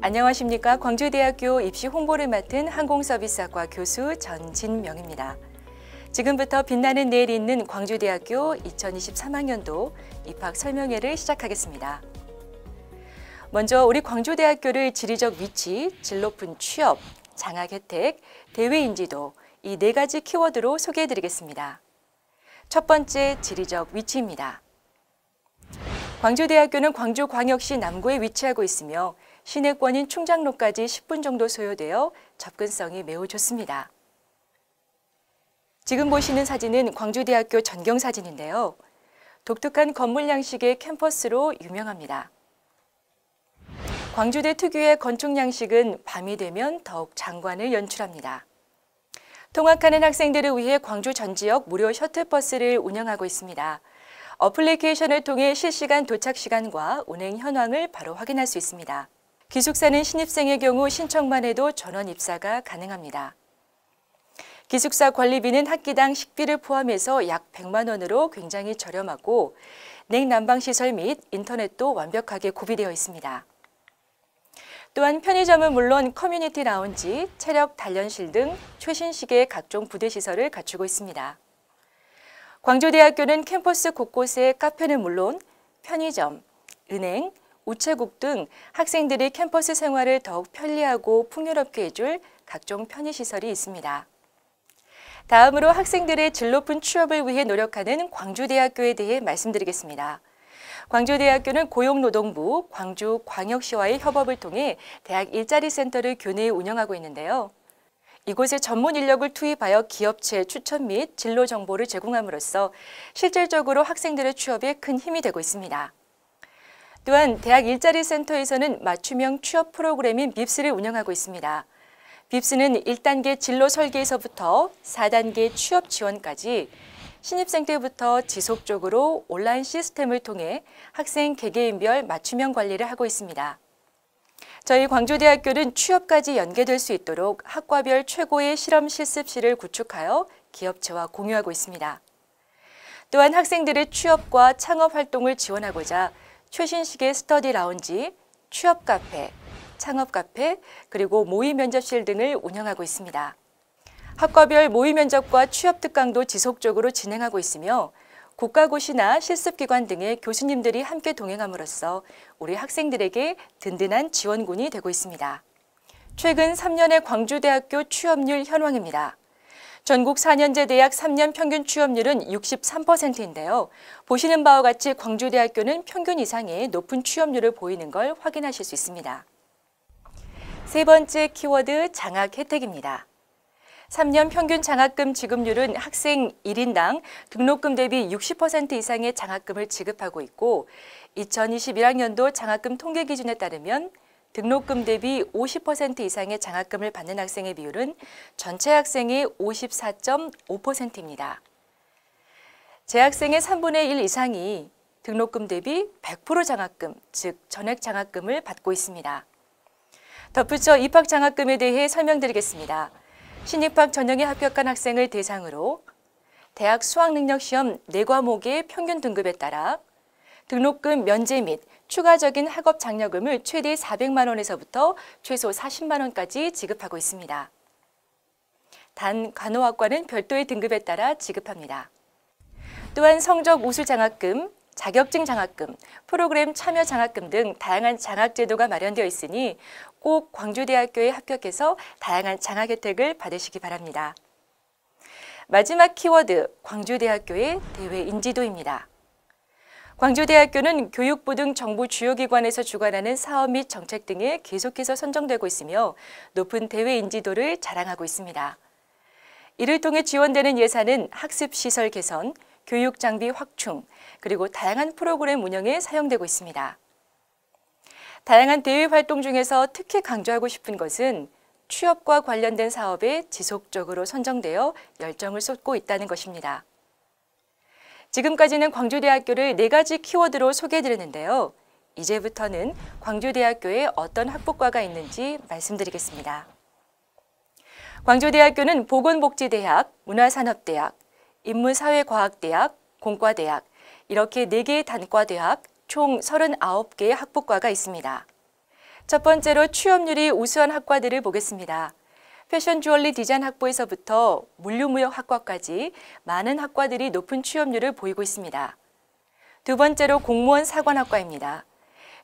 안녕하십니까. 광주대학교 입시 홍보를 맡은 항공서비스학과 교수 전진명입니다. 지금부터 빛나는 내일이 있는 광주대학교 2023학년도 입학 설명회를 시작하겠습니다. 먼저 우리 광주대학교를 지리적 위치, 질 높은 취업, 장학 혜택, 대외 인지도 이 네 가지 키워드로 소개해드리겠습니다. 첫 번째 지리적 위치입니다. 광주대학교는 광주광역시 남구에 위치하고 있으며 시내권인 충장로까지 10분 정도 소요되어 접근성이 매우 좋습니다. 지금 보시는 사진은 광주대학교 전경사진인데요. 독특한 건물 양식의 캠퍼스로 유명합니다. 광주대 특유의 건축 양식은 밤이 되면 더욱 장관을 연출합니다. 통학하는 학생들을 위해 광주 전 지역 무료 셔틀버스를 운영하고 있습니다. 어플리케이션을 통해 실시간 도착 시간과 운행 현황을 바로 확인할 수 있습니다. 기숙사는 신입생의 경우 신청만 해도 전원 입사가 가능합니다. 기숙사 관리비는 학기당 식비를 포함해서 약 100만 원으로 굉장히 저렴하고 냉난방시설 및 인터넷도 완벽하게 구비되어 있습니다. 또한 편의점은 물론 커뮤니티 라운지, 체력 단련실 등 최신식의 각종 부대시설을 갖추고 있습니다. 광주대학교는 캠퍼스 곳곳에 카페는 물론 편의점, 은행, 우체국 등 학생들이 캠퍼스 생활을 더욱 편리하고 풍요롭게 해줄 각종 편의시설이 있습니다. 다음으로 학생들의 질 높은 취업을 위해 노력하는 광주대학교에 대해 말씀드리겠습니다. 광주대학교는 고용노동부, 광주광역시와의 협업을 통해 대학 일자리 센터를 교내에 운영하고 있는데요. 이곳에 전문 인력을 투입하여 기업체 추천 및 진로 정보를 제공함으로써 실질적으로 학생들의 취업에 큰 힘이 되고 있습니다. 또한 대학 일자리 센터에서는 맞춤형 취업 프로그램인 빕스를 운영하고 있습니다. 빕스는 1단계 진로 설계에서부터 4단계 취업 지원까지 신입생 때부터 지속적으로 온라인 시스템을 통해 학생 개개인별 맞춤형 관리를 하고 있습니다. 저희 광주대학교는 취업까지 연계될 수 있도록 학과별 최고의 실험 실습실을 구축하여 기업체와 공유하고 있습니다. 또한 학생들의 취업과 창업 활동을 지원하고자 최신식의 스터디 라운지, 취업 카페, 창업 카페, 그리고 모의 면접실 등을 운영하고 있습니다. 학과별 모의 면접과 취업 특강도 지속적으로 진행하고 있으며 국가고시나 실습기관 등의 교수님들이 함께 동행함으로써 우리 학생들에게 든든한 지원군이 되고 있습니다. 최근 3년의 광주대학교 취업률 현황입니다. 전국 4년제 대학 3년 평균 취업률은 63%인데요. 보시는 바와 같이 광주대학교는 평균 이상의 높은 취업률을 보이는 걸 확인하실 수 있습니다. 세 번째 키워드 장학 혜택입니다. 3년 평균 장학금 지급률은 학생 1인당 등록금 대비 60% 이상의 장학금을 지급하고 있고 2021학년도 장학금 통계 기준에 따르면 등록금 대비 50% 이상의 장학금을 받는 학생의 비율은 전체 학생의 54.5%입니다. 재학생의 3분의 1 이상이 등록금 대비 100% 장학금, 즉 전액 장학금을 받고 있습니다. 덧붙여 입학 장학금에 대해 설명드리겠습니다. 신입학 전형에 합격한 학생을 대상으로 대학 수학능력시험 4과목의 평균 등급에 따라 등록금 면제 및 추가적인 학업 장려금을 최대 400만 원에서부터 최소 40만 원까지 지급하고 있습니다. 단 간호학과는 별도의 등급에 따라 지급합니다. 또한 성적 우수 장학금, 자격증 장학금, 프로그램 참여 장학금 등 다양한 장학 제도가 마련되어 있으니 꼭 광주대학교에 합격해서 다양한 장학 혜택을 받으시기 바랍니다. 마지막 키워드, 광주대학교의 대외 인지도입니다. 광주대학교는 교육부 등 정부 주요 기관에서 주관하는 사업 및 정책 등에 계속해서 선정되고 있으며 높은 대외 인지도를 자랑하고 있습니다. 이를 통해 지원되는 예산은 학습시설 개선, 교육장비 확충, 그리고 다양한 프로그램 운영에 사용되고 있습니다. 다양한 대외 활동 중에서 특히 강조하고 싶은 것은 취업과 관련된 사업에 지속적으로 선정되어 열정을 쏟고 있다는 것입니다. 지금까지는 광주대학교를 네 가지 키워드로 소개해드렸는데요. 이제부터는 광주대학교에 어떤 학부과가 있는지 말씀드리겠습니다. 광주대학교는 보건복지대학, 문화산업대학, 인문사회과학대학, 공과대학, 이렇게 4개의 단과대학, 총 39개의 학부과가 있습니다. 첫 번째로 취업률이 우수한 학과들을 보겠습니다. 패션 주얼리 디자인 학부에서부터 물류무역 학과까지 많은 학과들이 높은 취업률을 보이고 있습니다. 두 번째로 공무원 사관학과입니다.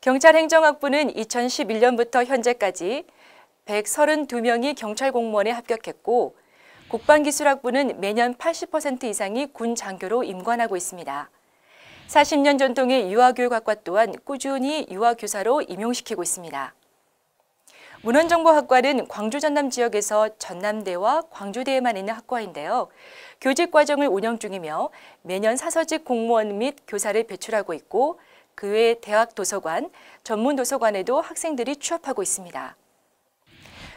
경찰행정학부는 2011년부터 현재까지 132명이 경찰 공무원에 합격했고 국방기술학부는 매년 80% 이상이 군 장교로 임관하고 있습니다. 40년 전통의 유아교육학과 또한 꾸준히 유아교사로 임용시키고 있습니다. 문헌정보학과는 광주 전남 지역에서 전남대와 광주대에만 있는 학과인데요. 교직 과정을 운영 중이며 매년 사서직 공무원 및 교사를 배출하고 있고 그 외 대학 도서관, 전문 도서관에도 학생들이 취업하고 있습니다.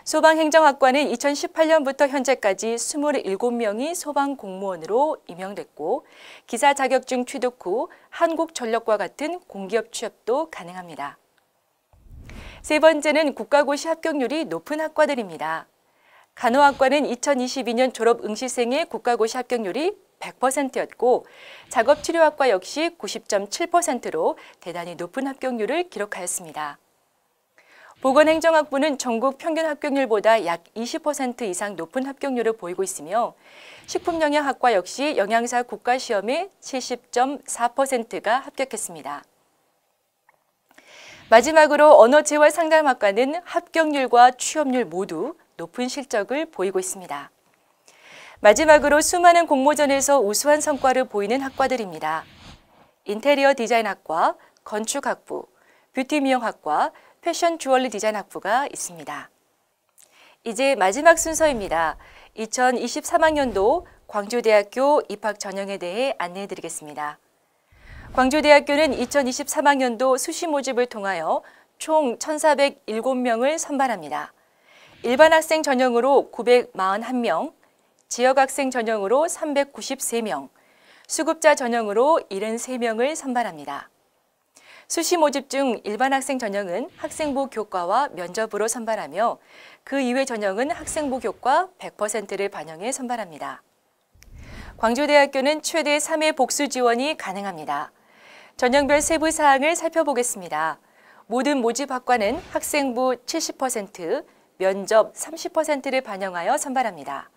소방행정학과는 2018년부터 현재까지 27명이 소방 공무원으로 임명됐고 기사 자격증 취득 후 한국전력과 같은 공기업 취업도 가능합니다. 세 번째는 국가고시 합격률이 높은 학과들입니다. 간호학과는 2022년 졸업 응시생의 국가고시 합격률이 100%였고 작업치료학과 역시 90.7%로 대단히 높은 합격률을 기록하였습니다. 보건행정학부는 전국 평균 합격률보다 약 20% 이상 높은 합격률을 보이고 있으며 식품영양학과 역시 영양사 국가시험에 70.4%가 합격했습니다. 마지막으로 언어재활 상담학과는 합격률과 취업률 모두 높은 실적을 보이고 있습니다. 마지막으로 수많은 공모전에서 우수한 성과를 보이는 학과들입니다. 인테리어 디자인학과, 건축학부, 뷰티 미용학과, 패션 주얼리 디자인학부가 있습니다. 이제 마지막 순서입니다. 2023학년도 광주대학교 입학 전형에 대해 안내해 드리겠습니다. 광주대학교는 2023학년도 수시 모집을 통하여 총 1,407명을 선발합니다. 일반 학생 전형으로 941명, 지역 학생 전형으로 393명, 수급자 전형으로 73명을 선발합니다. 수시 모집 중 일반 학생 전형은 학생부 교과와 면접으로 선발하며 그 이외 전형은 학생부 교과 100%를 반영해 선발합니다. 광주대학교는 최대 3회 복수 지원이 가능합니다. 전형별 세부 사항을 살펴보겠습니다. 모든 모집 학과는 학생부 70%, 면접 30%를 반영하여 선발합니다.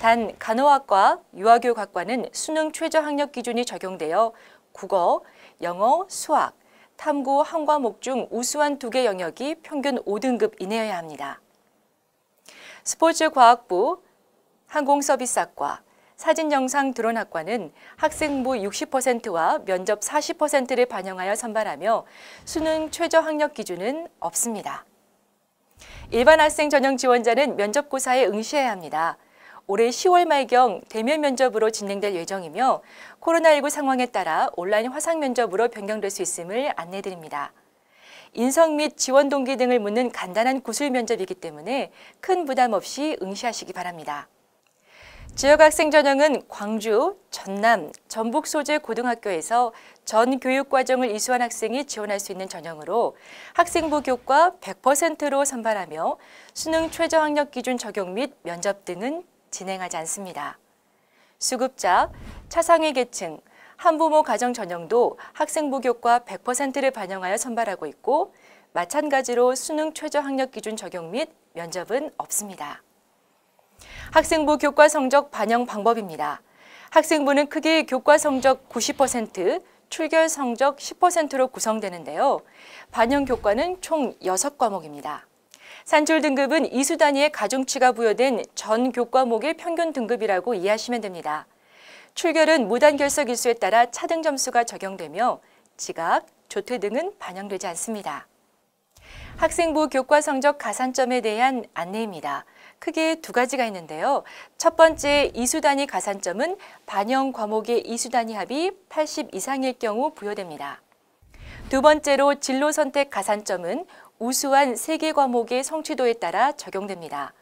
단 간호학과, 유아교육학과는 수능 최저 학력 기준이 적용되어 국어, 영어, 수학, 탐구 한 과목 중 우수한 두 개 영역이 평균 5등급 이내여야 합니다. 스포츠과학부, 항공서비스학과, 사진영상 드론학과는 학생부 60%와 면접 40%를 반영하여 선발하며 수능 최저 학력 기준은 없습니다. 일반 학생 전형 지원자는 면접고사에 응시해야 합니다. 올해 10월 말경 대면 면접으로 진행될 예정이며 코로나19 상황에 따라 온라인 화상 면접으로 변경될 수 있음을 안내드립니다. 인성 및 지원 동기 등을 묻는 간단한 구술 면접이기 때문에 큰 부담 없이 응시하시기 바랍니다. 지역학생 전형은 광주, 전남, 전북 소재 고등학교에서 전 교육과정을 이수한 학생이 지원할 수 있는 전형으로 학생부 교과 100%로 선발하며 수능 최저학력 기준 적용 및 면접 등은 진행하지 않습니다. 수급자, 차상위 계층, 한부모 가정 전형도 학생부 교과 100%를 반영하여 선발하고 있고 마찬가지로 수능 최저학력 기준 적용 및 면접은 없습니다. 학생부 교과 성적 반영 방법입니다. 학생부는 크게 교과 성적 90%, 출결 성적 10%로 구성되는데요. 반영 교과는 총 6과목입니다. 산출 등급은 이수 단위의 가중치가 부여된 전 교과목의 평균 등급이라고 이해하시면 됩니다. 출결은 무단 결석 일수에 따라 차등 점수가 적용되며 지각, 조퇴 등은 반영되지 않습니다. 학생부 교과 성적 가산점에 대한 안내입니다. 크게 두 가지가 있는데요. 첫 번째 이수단위 가산점은 반영 과목의 이수단위 합이 80 이상일 경우 부여됩니다. 두 번째로 진로 선택 가산점은 우수한 세 개 과목의 성취도에 따라 적용됩니다.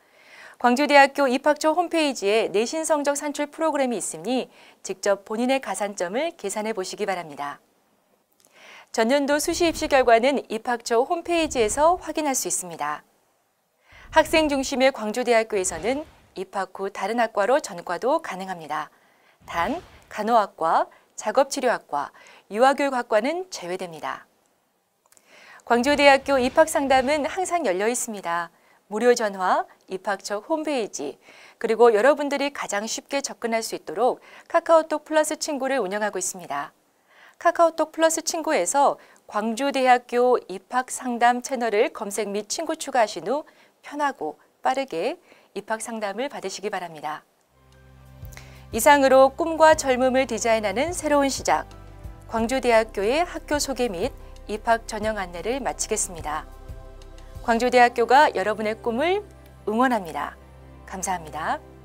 광주대학교 입학처 홈페이지에 내신 성적 산출 프로그램이 있으니 직접 본인의 가산점을 계산해 보시기 바랍니다. 전년도 수시 입시 결과는 입학처 홈페이지에서 확인할 수 있습니다. 학생 중심의 광주대학교에서는 입학 후 다른 학과로 전과도 가능합니다. 단, 간호학과, 작업치료학과, 유아교육학과는 제외됩니다. 광주대학교 입학상담은 항상 열려 있습니다. 무료 전화, 입학처 홈페이지, 그리고 여러분들이 가장 쉽게 접근할 수 있도록 카카오톡 플러스 친구를 운영하고 있습니다. 카카오톡 플러스 친구에서 광주대학교 입학상담 채널을 검색 및 친구 추가하신 후 편하고 빠르게 입학 상담을 받으시기 바랍니다. 이상으로 꿈과 젊음을 디자인하는 새로운 시작, 광주대학교의 학교 소개 및 입학 전형 안내를 마치겠습니다. 광주대학교가 여러분의 꿈을 응원합니다. 감사합니다.